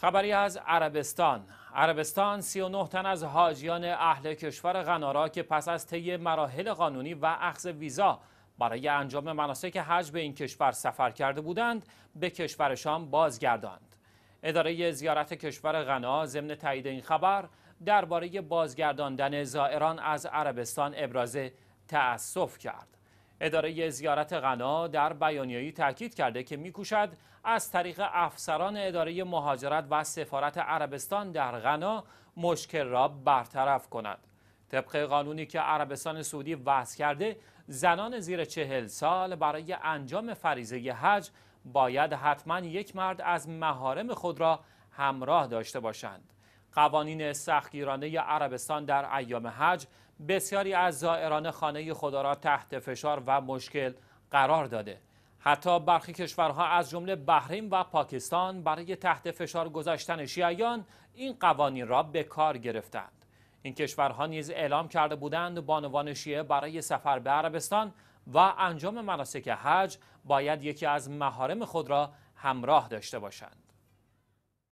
خبری از عربستان عربستان 39 تن از حاجیان اهل کشور غنا را که پس از طی مراحل قانونی و اخذ ویزا برای انجام مناسک حج به این کشور سفر کرده بودند به کشورشان بازگرداند اداره زیارت کشور غنا ضمن تایید این خبر درباره بازگرداندن زائران از عربستان ابراز تأسف کرد اداره زیارت غنا در بیانیه‌ای تاکید کرده که میکوشد از طریق افسران اداره مهاجرت و سفارت عربستان در غنا مشکل را برطرف کند. طبق قانونی که عربستان سعودی وضع کرده، زنان زیر چهل سال برای انجام فریضه حج باید حتما یک مرد از مهارم خود را همراه داشته باشند. قوانین سختگیرانه عربستان در ایام حج بسیاری از زائران خانه خدا را تحت فشار و مشکل قرار داده حتی برخی کشورها از جمله بحرین و پاکستان برای تحت فشار گذاشتن شیعیان این قوانین را به کار گرفتند این کشورها نیز اعلام کرده بودند بانوان شیعه برای سفر به عربستان و انجام مناسک حج باید یکی از محارم خود را همراه داشته باشند